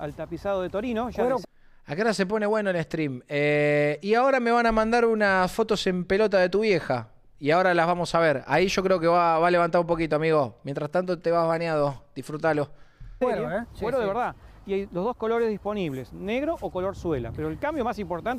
al tapizado de Torino. Ya bueno, se pone bueno el stream. Eh, y ahora me van a mandar unas fotos en pelota de tu vieja. Y ahora las vamos a ver. Ahí yo creo que va, a levantar un poquito, amigo. Mientras tanto te vas bañado. Disfrútalo. Bueno, ¿eh? bueno eh, de verdad. Y hay los dos colores disponibles, negro o color suela. Pero el cambio más importante...